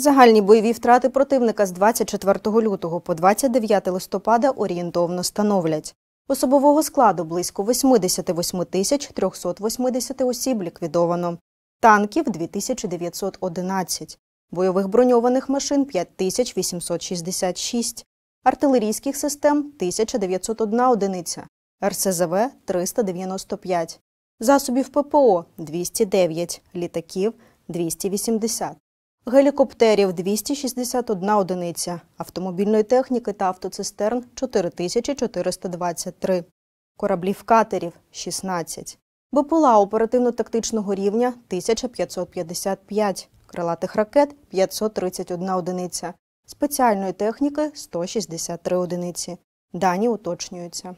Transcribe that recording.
Загальні бойові втрати противника з 24 лютого по 29 листопада орієнтовно становлять. Особового складу близько 88 тисяч 380 осіб ліквідовано, танків 2911, бойових броньованих машин 5866, артилерійських систем 1901 одиниця, РСЗВ 395, засобів ППО 209, літаків 280. Гелікоптерів 261 одиниця, автомобільної техніки та автоцистерн 4423, кораблів катерів 16, БПЛА оперативно-тактичного рівня 1555, крилатих ракет 531 одиниця, спеціальної техніки 163 одиниці. Дані уточнюються.